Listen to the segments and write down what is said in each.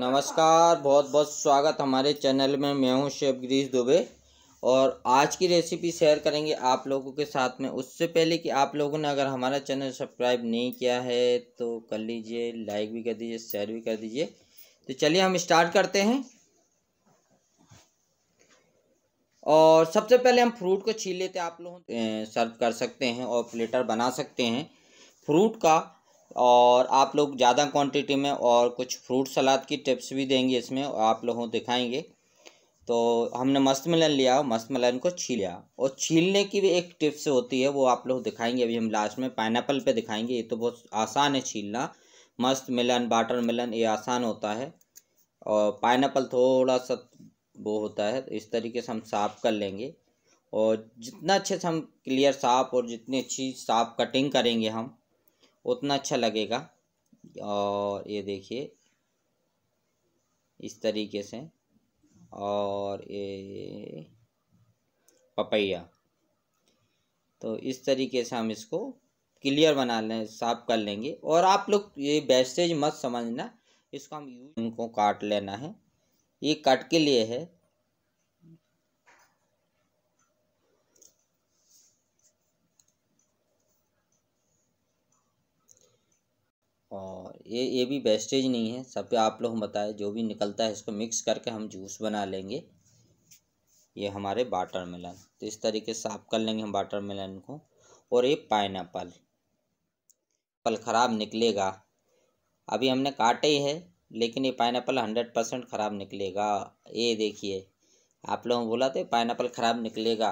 नमस्कार बहुत बहुत स्वागत हमारे चैनल में मैं हूं शेफ गिरीश दुबे और आज की रेसिपी शेयर करेंगे आप लोगों के साथ में उससे पहले कि आप लोगों ने अगर हमारा चैनल सब्सक्राइब नहीं किया है तो कर लीजिए लाइक भी कर दीजिए शेयर भी कर दीजिए तो चलिए हम स्टार्ट करते हैं और सबसे पहले हम फ्रूट को छील लेते हैं आप लोग सर्व कर सकते हैं और प्लेटर बना सकते हैं फ्रूट का और आप लोग ज़्यादा क्वांटिटी में और कुछ फ्रूट सलाद की टिप्स भी देंगे इसमें और आप लोगों दिखाएंगे तो हमने मस्त मिलन लिया मस्त मिलन को छीला और छीलने की भी एक टिप्स होती है वो आप लोग दिखाएंगे अभी हम लास्ट में पाइन पे दिखाएंगे ये तो बहुत आसान है छीलना मस्त मिलन वाटर मिलन ये आसान होता है और पाइन थोड़ा सा वो होता है तो इस तरीके से हम साफ़ कर लेंगे और जितना अच्छे से हम क्लियर साफ और जितनी अच्छी साफ कटिंग करेंगे हम उतना अच्छा लगेगा और ये देखिए इस तरीके से और ये पपैया तो इस तरीके से हम इसको क्लियर बना लें साफ कर लेंगे और आप लोग ये वेस्टेज मत समझना इसको हम यूज इनको काट लेना है ये कट के लिए है और ये ये भी वेस्टेज नहीं है सब पे आप लोग बताएं जो भी निकलता है इसको मिक्स करके हम जूस बना लेंगे ये हमारे वाटर मेलन तो इस तरीके से साफ कर लेंगे हम वाटर मेलन को और ये पाइन एप्पल ख़राब निकलेगा अभी हमने काटे ही है लेकिन ये पाइन एप्पल हंड्रेड परसेंट ख़राब निकलेगा ये देखिए आप लोगों बोला तो पाइन एप्पल ख़राब निकलेगा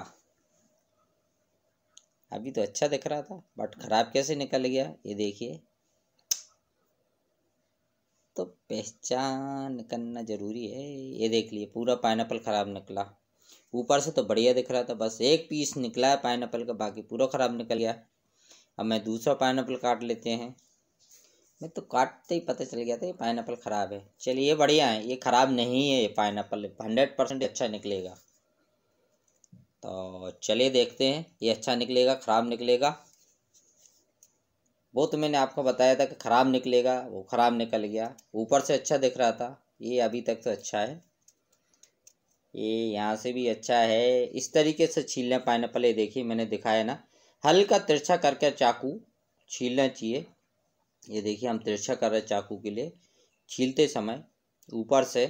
अभी तो अच्छा दिख रहा था बट ख़राब कैसे निकल गया ये देखिए तो पहचान करना ज़रूरी है ये देख लिए पूरा पाइन ख़राब निकला ऊपर से तो बढ़िया दिख रहा था बस एक पीस निकला है पाइन का बाकी पूरा ख़राब निकल गया अब मैं दूसरा पाइन काट लेते हैं मैं तो काटते ही पता चल गया था ये पाइन ख़राब है चलिए ये बढ़िया है ये ख़राब नहीं है ये पाइन हंड्रेड परसेंट अच्छा निकलेगा तो चलिए देखते हैं ये अच्छा निकलेगा ख़राब निकलेगा वो तो मैंने आपको बताया था कि ख़राब निकलेगा वो ख़राब निकल गया ऊपर से अच्छा दिख रहा था ये अभी तक तो अच्छा है ये यहाँ से भी अच्छा है इस तरीके से छीलना पाइनएप्पल ये देखिए मैंने दिखाया ना हल्का तिरछा करके चाकू छीलना चाहिए ये देखिए हम तिरछा कर रहे हैं चाकू के लिए छीलते समय ऊपर से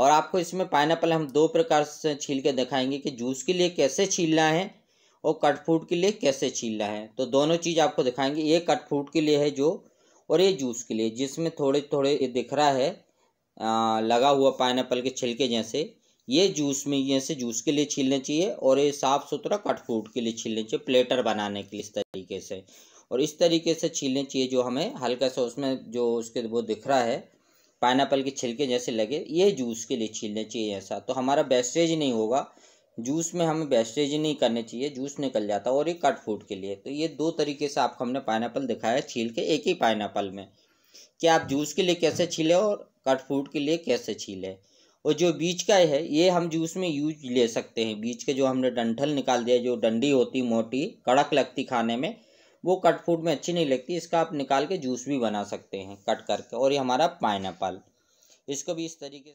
और आपको इसमें पाइनएप्पल हम दो प्रकार से छील के दिखाएंगे कि जूस के लिए कैसे छीलना है और कट फ्रूट के लिए कैसे छीलना है तो दोनों चीज़ आपको दिखाएंगे ये कट फ्रूट के लिए है जो और ये जूस के लिए जिसमें थोड़े थोड़े दिख रहा है आ, लगा हुआ पाइन के छिलके जैसे ये जूस में जैसे जूस के लिए छीलने चाहिए और ये साफ़ सुथरा कट फ्रूट के लिए छीलने चाहिए प्लेटर बनाने के लिए इस तरीके से और इस तरीके से छीलने चाहिए जो हमें हल्का सा उसमें जो उसके वो दिख रहा है पाइन के छिलके जैसे लगे ये जूस के लिए छीलने चाहिए ऐसा तो हमारा बेस्टेज नहीं होगा जूस में हमें वेस्टेज नहीं करने चाहिए जूस निकल जाता और ये कट फूड के लिए तो ये दो तरीके से आपको हमने पाइनएप्पल दिखाया छील के एक ही पाइनएप्पल में कि आप जूस के लिए कैसे छीले और कट फूड के लिए कैसे छीले और जो बीच का है ये हम जूस में यूज ले सकते हैं बीज के जो हमने डंठल निकाल दिया जो डंडी होती मोटी कड़क लगती खाने में वो कट फूड में अच्छी नहीं लगती इसका आप निकाल के जूस भी बना सकते हैं कट करके और ये हमारा पाइनएप्पल इसको भी इस तरीके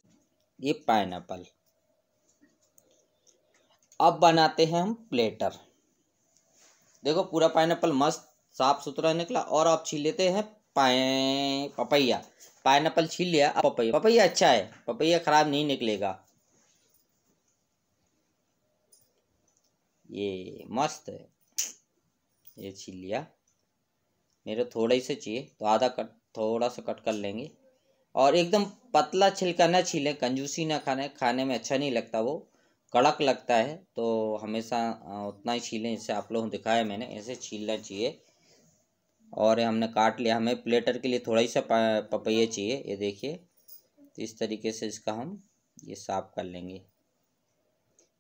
ये पाइनएप्पल अब बनाते हैं हम प्लेटर देखो पूरा पाइनएप्पल मस्त साफ सुथरा निकला और आप छीन लेते हैं पाए पपैया पाइनएप्पल छीन लिया अब पपैया पपैया अच्छा है पपैया ख़राब नहीं निकलेगा ये मस्त है ये छीन लिया मेरे थोड़ा ही से चाहिए तो आधा कट थोड़ा सा कट कर लेंगे और एकदम पतला छिलका ना छीले कंजूसी ना खाने खाने में अच्छा नहीं लगता वो कड़क लगता है तो हमेशा उतना ही छीलें जैसे आप लोगों को दिखाया मैंने ऐसे छीलना चाहिए और हमने काट लिया हमें प्लेटर के लिए थोड़ा ही सा पपैया चाहिए ये देखिए तो इस तरीके से इसका हम ये साफ़ कर लेंगे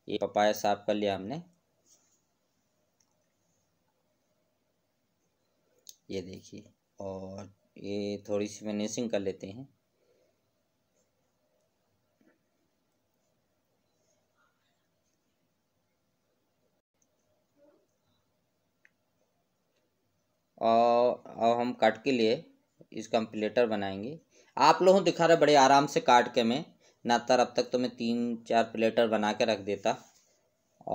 ये पपाया साफ़ कर लिया हमने ये देखिए और ये थोड़ी सी फिनिशिंग कर लेते हैं हम काट के लिए इसका हम प्लेटर बनाएंगे आप लोगों को दिखा रहे बड़े आराम से काट के मैं नातर अब तक तो मैं तीन चार प्लेटर बना के रख देता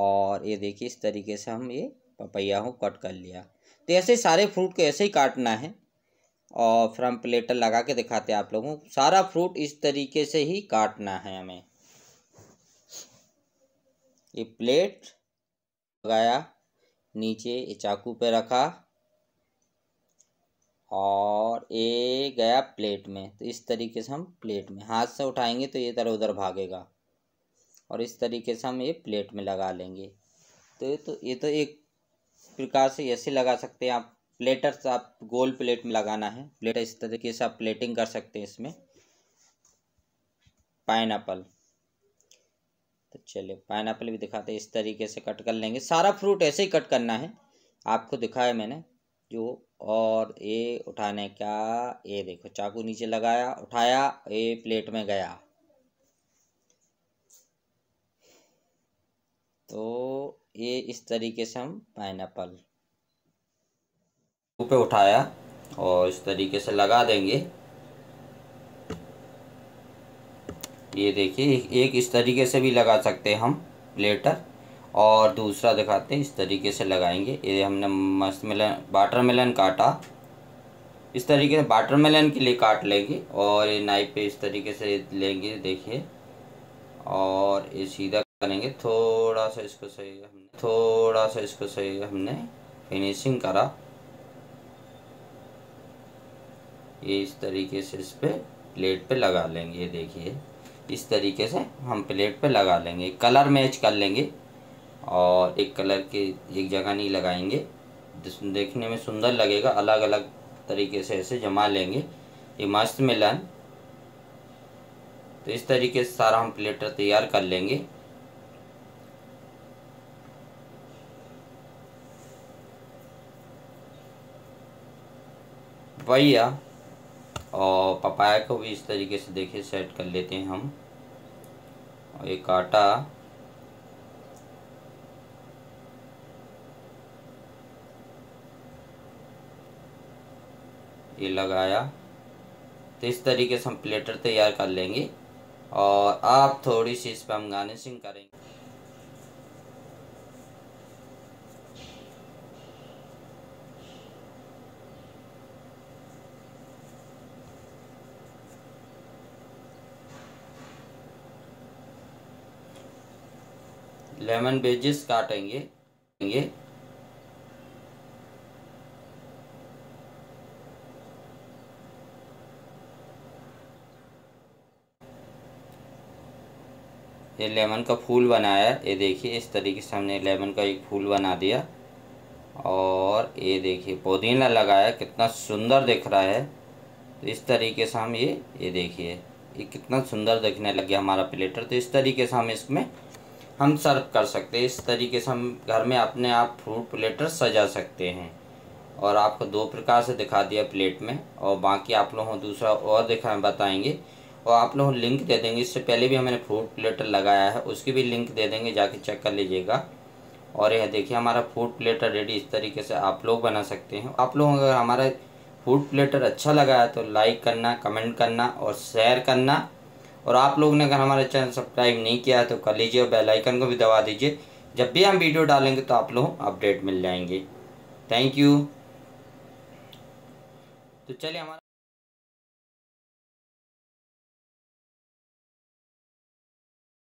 और ये देखिए इस तरीके से हम ये पपैया हूँ कट कर लिया तो ऐसे सारे फ्रूट को ऐसे ही काटना है और फिर हम प्लेटर लगा के दिखाते हैं आप लोगों को सारा फ्रूट इस तरीके से ही काटना है हमें ये प्लेट लगाया नीचे चाकू पे रखा और ए गया प्लेट में तो इस तरीके से हम प्लेट में हाथ से उठाएंगे तो ये इधर उधर भागेगा और इस तरीके से हम ये प्लेट में लगा लेंगे तो ये तो ये तो एक प्रकार से ऐसे लगा सकते हैं आप प्लेटर्स आप गोल प्लेट में लगाना है प्लेट इस तरीके से आप प्लेटिंग कर सकते हैं इसमें पाइन तो चलिए पाइन भी दिखाते हैं इस तरीके से कट कर लेंगे सारा फ्रूट ऐसे ही कट करना है आपको दिखाया मैंने जो और ए उठाने का ए देखो चाकू नीचे लगाया उठाया ए प्लेट में गया तो ये इस तरीके से हम पाइन एप्पल पे उठाया और इस तरीके से लगा देंगे ये देखिए एक इस तरीके से भी लगा सकते हैं हम प्लेटर और दूसरा दिखाते हैं इस तरीके से लगाएंगे ये हमने मस्त मिलन वाटर मेलन काटा इस तरीके से वाटर मेलन के लिए काट लेंगे और ये नाइफ पे इस तरीके से लेंगे देखिए और ये सीधा करेंगे थोड़ा सा इसको सही हमने थोड़ा सा इसको सही हमने फिनिशिंग करा ये इस तरीके से इस पर प्लेट पे लगा लेंगे देखिए इस तरीके से हम प्लेट पे लगा लेंगे कलर मैच कर लेंगे और एक कलर के एक जगह नहीं लगाएंगे देखने में सुंदर लगेगा अलग अलग तरीके से ऐसे जमा लेंगे ये मस्त मिलन तो इस तरीके से सारा हम प्लेटर तैयार कर लेंगे भैया और पपाया को भी इस तरीके से देखिए सेट कर लेते हैं हम और ये काटा ये लगाया तो इस तरीके से हम प्लेटर तैयार कर लेंगे और आप थोड़ी सी इस पर हम गार्निशिंग करेंगे लेमन बेजिस काटेंगे ये लेमन का फूल बनाया ये देखिए इस तरीके से हमने लेमन का एक फूल बना दिया और ये देखिए पुदीना लगाया कितना सुंदर दिख रहा है तो इस तरीके से हम ये ये देखिए ये कितना सुंदर दिखने लग गया हमारा प्लेटर तो इस तरीके से हम इसमें हम सर्व कर सकते हैं इस तरीके से हम घर में अपने आप फ्रूट प्लेटर सजा सकते हैं और आपको दो प्रकार से दिखा दिया प्लेट में और बाकी आप लोगों को दूसरा और दिखा बताएंगे और आप लोग लिंक दे देंगे इससे पहले भी हमने फूड प्लेटर लगाया है उसकी भी लिंक दे देंगे जाके चेक कर लीजिएगा और यह देखिए हमारा फूड प्लेटर रेडी इस तरीके से आप लोग बना सकते हैं आप लोग अगर हमारा फूड प्लेटर अच्छा लगा है तो लाइक करना कमेंट करना और शेयर करना और आप लोग ने अगर हमारा चैनल सब्सक्राइब नहीं किया है तो कर लीजिए और बेलाइकन को भी दबा दीजिए जब भी हम वीडियो डालेंगे तो आप लोग अपडेट मिल जाएंगे थैंक यू तो चलिए हमारा